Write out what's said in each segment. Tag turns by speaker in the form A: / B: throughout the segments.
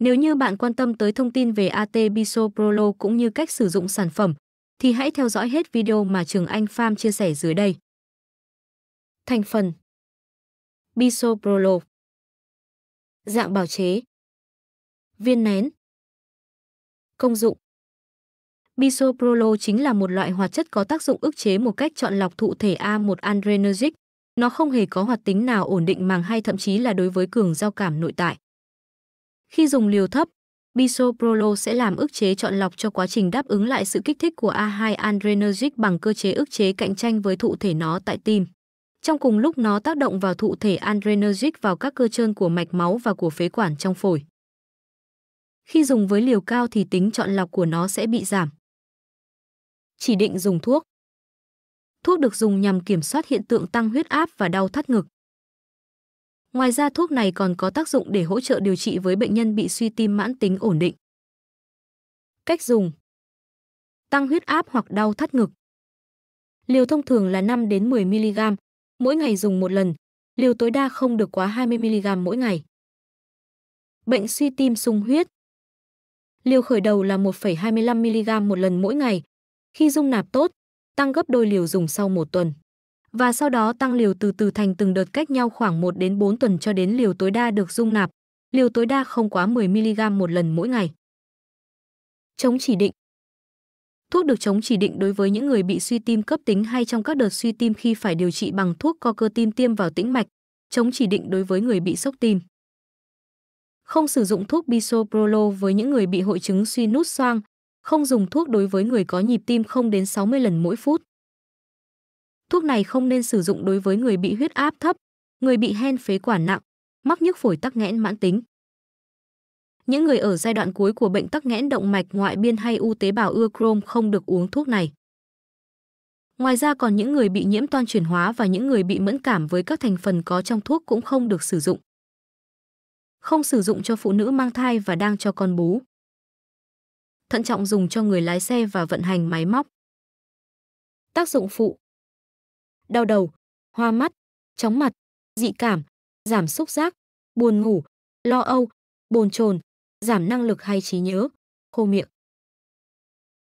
A: Nếu như bạn quan tâm tới thông tin về AT Biso Prolo cũng như cách sử dụng sản phẩm, thì hãy theo dõi hết video mà Trường Anh Farm chia sẻ dưới đây.
B: Thành phần Biso Prolo Dạng
A: bào chế Viên nén Công dụng Bisoprolol chính là một loại hoạt chất có tác dụng ức chế một cách chọn lọc thụ thể A1 adrenergic. Nó không hề có hoạt tính nào ổn định màng hay thậm chí là đối với cường giao cảm nội tại. Khi dùng liều thấp, bisoprolol sẽ làm ức chế chọn lọc cho quá trình đáp ứng lại sự kích thích của A2 adrenergic bằng cơ chế ức chế cạnh tranh với thụ thể nó tại tim. Trong cùng lúc nó tác động vào thụ thể adrenergic vào các cơ trơn của mạch máu và của phế quản trong phổi. Khi dùng với liều cao thì tính chọn lọc của nó sẽ bị giảm. Chỉ định dùng thuốc Thuốc được dùng nhằm kiểm soát hiện tượng tăng huyết áp và đau thắt ngực. Ngoài ra thuốc này còn có tác dụng để hỗ trợ điều trị với bệnh nhân bị suy tim mãn tính ổn định. Cách dùng Tăng huyết áp hoặc đau thắt ngực Liều thông thường là 5 đến 10 mg, mỗi ngày dùng một lần, liều tối đa không được quá 20 mg mỗi ngày. Bệnh suy tim sung huyết Liều khởi đầu là 1,25 mg một lần mỗi ngày. Khi dung nạp tốt, tăng gấp đôi liều dùng sau một tuần và sau đó tăng liều từ từ thành từng đợt cách nhau khoảng 1 đến 4 tuần cho đến liều tối đa được dung nạp. Liều tối đa không quá 10 mg một lần mỗi ngày. Chống chỉ định Thuốc được chống chỉ định đối với những người bị suy tim cấp tính hay trong các đợt suy tim khi phải điều trị bằng thuốc co cơ tim tiêm vào tĩnh mạch, chống chỉ định đối với người bị sốc tim. Không sử dụng thuốc bisoprolol với những người bị hội chứng suy nút xoang, không dùng thuốc đối với người có nhịp tim không đến 60 lần mỗi phút. Thuốc này không nên sử dụng đối với người bị huyết áp thấp, người bị hen phế quản nặng, mắc nhức phổi tắc nghẽn mãn tính. Những người ở giai đoạn cuối của bệnh tắc nghẽn động mạch ngoại biên hay u tế bào ưa chrome không được uống thuốc này. Ngoài ra còn những người bị nhiễm toan chuyển hóa và những người bị mẫn cảm với các thành phần có trong thuốc cũng không được sử dụng. Không sử dụng cho phụ nữ mang thai và đang cho con bú. Thận trọng dùng cho người lái
B: xe và vận hành máy móc. Tác dụng phụ đau đầu, hoa mắt, chóng mặt, dị cảm, giảm xúc giác, buồn ngủ, lo âu, bồn chồn, giảm năng lực hay trí nhớ, khô miệng.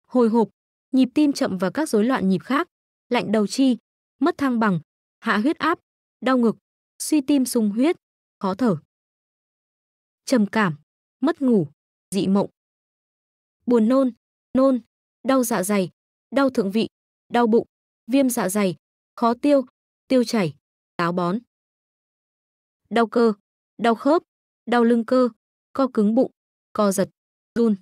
B: Hồi hộp, nhịp tim chậm và các rối loạn nhịp khác, lạnh đầu chi, mất thăng bằng, hạ huyết áp, đau ngực, suy tim sung huyết, khó thở. Trầm cảm, mất ngủ, dị mộng. Buồn nôn, nôn, đau dạ dày, đau thượng vị, đau bụng, viêm dạ dày, khó tiêu, tiêu chảy, táo bón. Đau cơ, đau khớp, đau lưng cơ, co cứng bụng, co giật, run.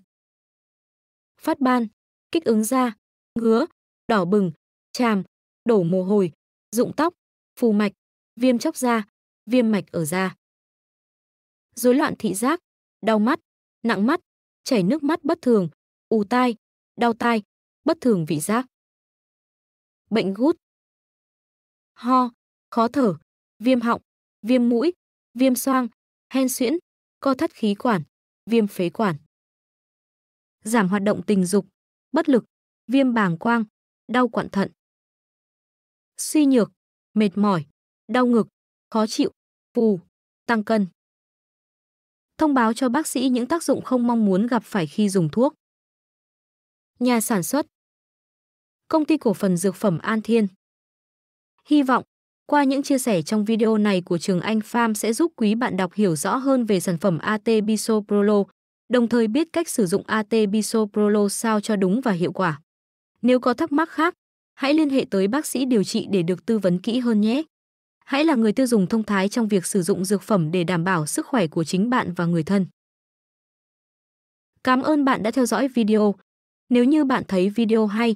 B: Phát ban, kích ứng da, ngứa, đỏ bừng, chàm, đổ mồ hôi, rụng tóc, phù mạch, viêm chóc da, viêm mạch ở da. Rối loạn thị giác, đau mắt, nặng mắt, chảy nước mắt bất thường, ù tai, đau tai, bất thường vị giác. Bệnh gút, ho, khó thở, viêm họng, viêm mũi, viêm xoang, hen suyễn, co thắt khí quản, viêm phế quản. Giảm hoạt động tình dục, bất lực, viêm bàng quang, đau quặn thận. Suy nhược, mệt mỏi, đau ngực, khó chịu, phù, tăng cân.
A: Thông báo cho bác sĩ những tác dụng không mong muốn gặp phải khi dùng thuốc. Nhà sản xuất Công ty cổ phần dược phẩm An Thiên Hy vọng, qua những chia sẻ trong video này của Trường Anh Farm sẽ giúp quý bạn đọc hiểu rõ hơn về sản phẩm AT Biso Prolo, đồng thời biết cách sử dụng AT Biso Prolo sao cho đúng và hiệu quả. Nếu có thắc mắc khác, hãy liên hệ tới bác sĩ điều trị để được tư vấn kỹ hơn nhé. Hãy là người tiêu dùng thông thái trong việc sử dụng dược phẩm để đảm bảo sức khỏe của chính bạn và người thân. Cảm ơn bạn đã theo dõi video. Nếu như bạn thấy video hay,